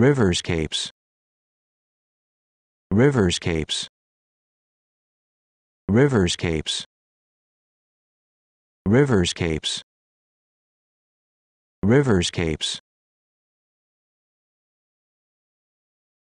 Rivers capes. Rivers capes. Rivers capes. Rivers capes. Rivers capes.